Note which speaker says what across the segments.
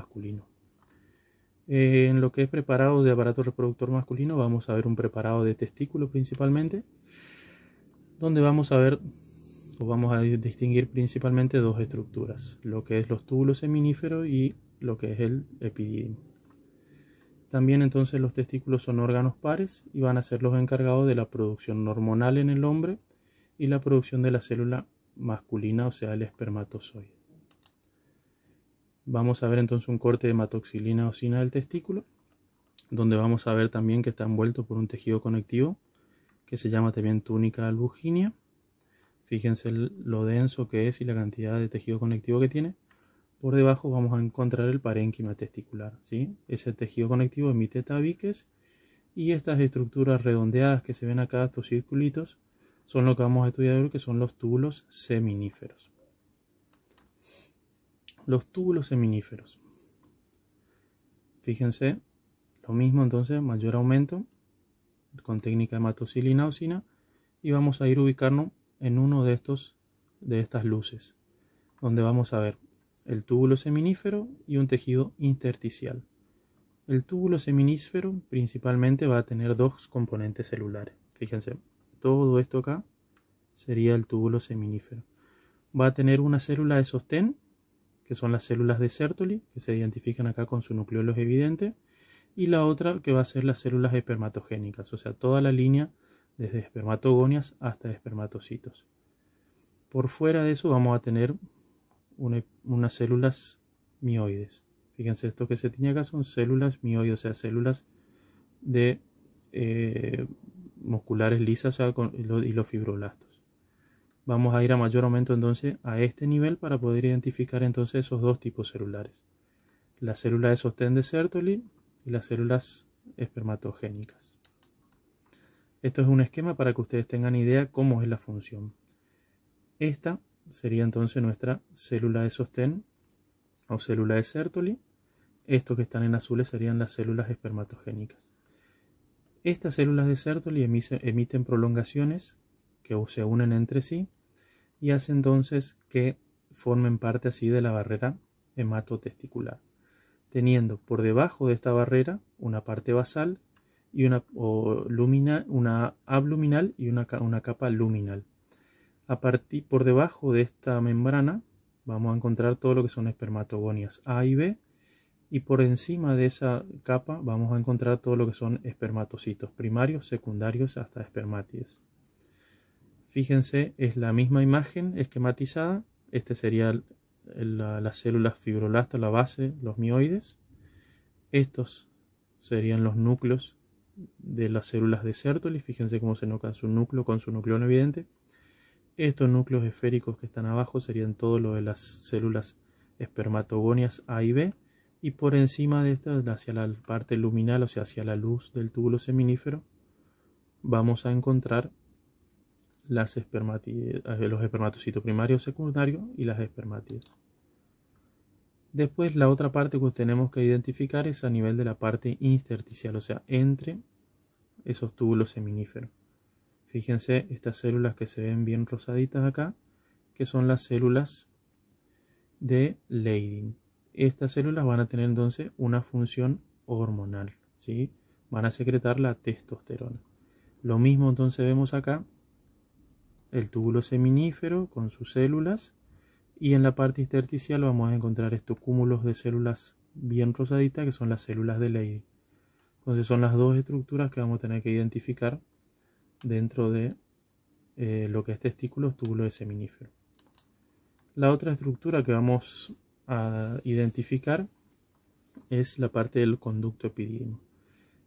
Speaker 1: masculino. en lo que es preparado de aparato reproductor masculino, vamos a ver un preparado de testículo principalmente, donde vamos a ver o vamos a distinguir principalmente dos estructuras, lo que es los túbulos seminíferos y lo que es el epididimo. También entonces los testículos son órganos pares y van a ser los encargados de la producción hormonal en el hombre y la producción de la célula masculina, o sea, el espermatozoide. Vamos a ver entonces un corte de hematoxilina osina del testículo, donde vamos a ver también que está envuelto por un tejido conectivo que se llama también túnica albuginia. Fíjense lo denso que es y la cantidad de tejido conectivo que tiene. Por debajo vamos a encontrar el parénquima testicular. ¿sí? Ese tejido conectivo emite tabiques y estas estructuras redondeadas que se ven acá, estos circulitos, son lo que vamos a estudiar que son los túbulos seminíferos los túbulos seminíferos. Fíjense, lo mismo entonces, mayor aumento con técnica hematocilina y y vamos a ir ubicarnos en uno de estos de estas luces, donde vamos a ver el túbulo seminífero y un tejido intersticial. El túbulo seminífero principalmente va a tener dos componentes celulares. Fíjense, todo esto acá sería el túbulo seminífero. Va a tener una célula de sostén que son las células de Sertoli, que se identifican acá con su nucleolos evidente, y la otra que va a ser las células espermatogénicas, o sea, toda la línea desde espermatogonias hasta espermatocitos. Por fuera de eso vamos a tener unas células mioides. Fíjense, esto que se tiene acá son células mioides, o sea, células de eh, musculares lisas y los fibroblastos. Vamos a ir a mayor aumento entonces a este nivel para poder identificar entonces esos dos tipos celulares. La célula de sostén de Sertoli y las células espermatogénicas. Esto es un esquema para que ustedes tengan idea cómo es la función. Esta sería entonces nuestra célula de sostén o célula de Sertoli. Estos que están en azules serían las células espermatogénicas. Estas células de Sertoli emiten prolongaciones que se unen entre sí y hace entonces que formen parte así de la barrera hematotesticular, teniendo por debajo de esta barrera una parte basal y una, una abluminal y una, capa luminal. A partir por debajo de esta membrana vamos a encontrar todo lo que son espermatogonias A y B y por encima de esa capa vamos a encontrar todo lo que son espermatocitos primarios, secundarios hasta espermátides. Fíjense, es la misma imagen esquematizada. Este sería la, las células fibroblastas, la base, los mioides. Estos serían los núcleos de las células de Sertoli. Fíjense cómo se enoca su núcleo con su nucleón evidente. Estos núcleos esféricos que están abajo serían todo lo de las células espermatogonias A y B. Y por encima de estas, hacia la parte luminal, o sea, hacia la luz del túbulo seminífero, vamos a encontrar eh, los espermatocitos primarios, secundarios y las espermáticas. Después la otra parte que tenemos que identificar es a nivel de la parte intersticial, o sea, entre esos túbulos seminíferos. Fíjense estas células que se ven bien rosaditas acá, que son las células de Leydig. Estas células van a tener entonces una función hormonal, ¿sí? Van a secretar la testosterona. Lo mismo entonces vemos acá el túbulo seminífero con sus células y en la parte intersticial vamos a encontrar estos cúmulos de células bien rosaditas que son las células de Ley. Entonces son las dos estructuras que vamos a tener que identificar dentro de eh, lo que es testículo, túbulo de seminífero. La otra estructura que vamos a identificar es la parte del conducto epidídimo.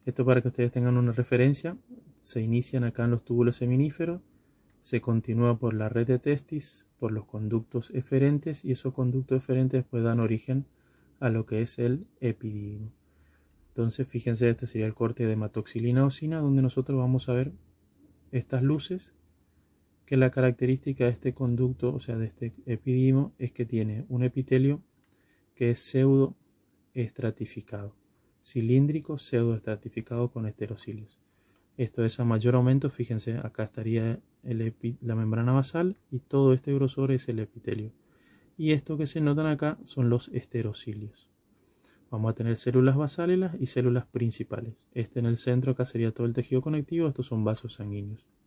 Speaker 1: Esto para que ustedes tengan una referencia, se inician acá en los túbulos seminíferos, se continúa por la red de testis, por los conductos eferentes y esos conductos eferentes pues dan origen a lo que es el epididimo. Entonces, fíjense, este sería el corte de hematoxilina osina, donde nosotros vamos a ver estas luces, que la característica de este conducto, o sea, de este epidimo, es que tiene un epitelio que es pseudo estratificado, cilíndrico pseudo estratificado con esterocilios. Esto es a mayor aumento, fíjense, acá estaría la membrana basal y todo este grosor es el epitelio. Y esto que se notan acá son los esterocilios. Vamos a tener células basales y células principales. Este en el centro, acá sería todo el tejido conectivo, estos son vasos sanguíneos.